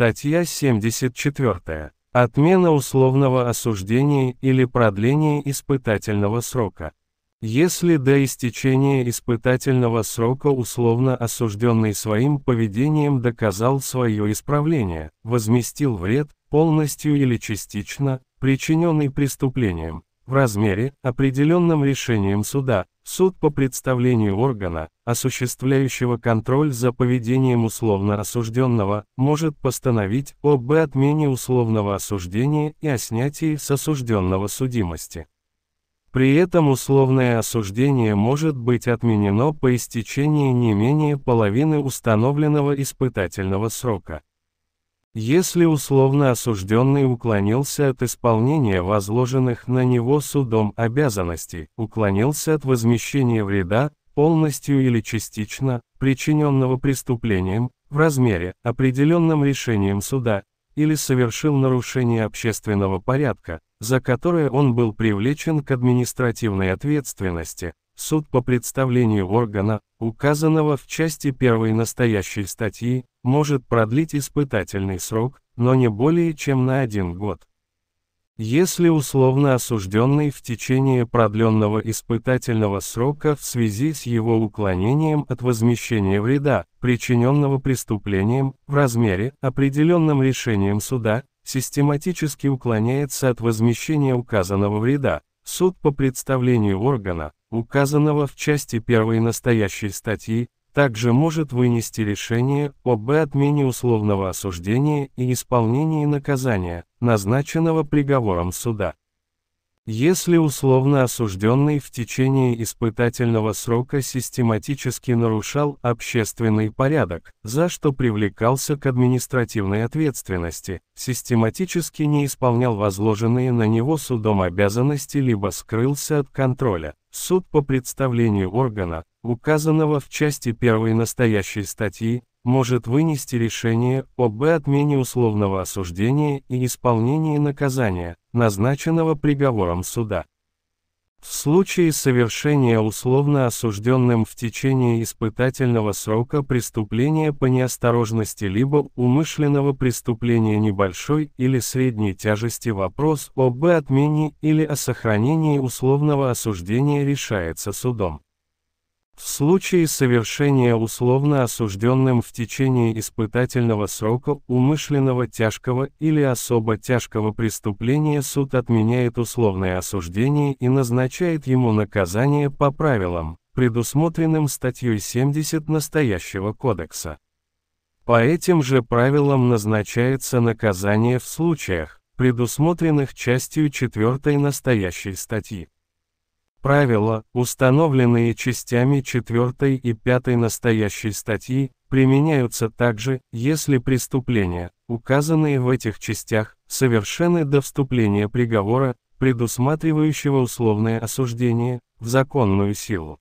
Статья 74. Отмена условного осуждения или продление испытательного срока. Если до истечения испытательного срока условно осужденный своим поведением доказал свое исправление, возместил вред, полностью или частично, причиненный преступлением, в размере, определенном решением суда, суд по представлению органа, осуществляющего контроль за поведением условно осужденного, может постановить об отмене условного осуждения и о снятии с осужденного судимости. При этом условное осуждение может быть отменено по истечении не менее половины установленного испытательного срока. Если условно осужденный уклонился от исполнения возложенных на него судом обязанностей, уклонился от возмещения вреда, полностью или частично, причиненного преступлением, в размере, определенным решением суда, или совершил нарушение общественного порядка, за которое он был привлечен к административной ответственности, суд по представлению органа, указанного в части 1 настоящей статьи, может продлить испытательный срок, но не более чем на один год. Если условно осужденный в течение продленного испытательного срока в связи с его уклонением от возмещения вреда, причиненного преступлением, в размере, определенном решением суда, систематически уклоняется от возмещения указанного вреда, суд по представлению органа, указанного в части 1 настоящей статьи, также может вынести решение об отмене условного осуждения и исполнении наказания, назначенного приговором суда. Если условно осужденный в течение испытательного срока систематически нарушал общественный порядок, за что привлекался к административной ответственности, систематически не исполнял возложенные на него судом обязанности либо скрылся от контроля, Суд по представлению органа, указанного в части 1 настоящей статьи, может вынести решение об отмене условного осуждения и исполнении наказания, назначенного приговором суда. В случае совершения условно осужденным в течение испытательного срока преступления по неосторожности либо умышленного преступления небольшой или средней тяжести вопрос об отмене или о сохранении условного осуждения решается судом. В случае совершения условно осужденным в течение испытательного срока умышленного тяжкого или особо тяжкого преступления суд отменяет условное осуждение и назначает ему наказание по правилам, предусмотренным статьей 70 настоящего кодекса. По этим же правилам назначается наказание в случаях, предусмотренных частью 4 настоящей статьи. Правила, установленные частями 4 и 5 настоящей статьи, применяются также, если преступления, указанные в этих частях, совершены до вступления приговора, предусматривающего условное осуждение, в законную силу.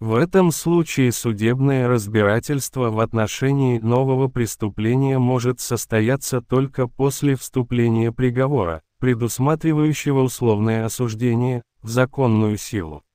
В этом случае судебное разбирательство в отношении нового преступления может состояться только после вступления приговора, предусматривающего условное осуждение, в законную силу.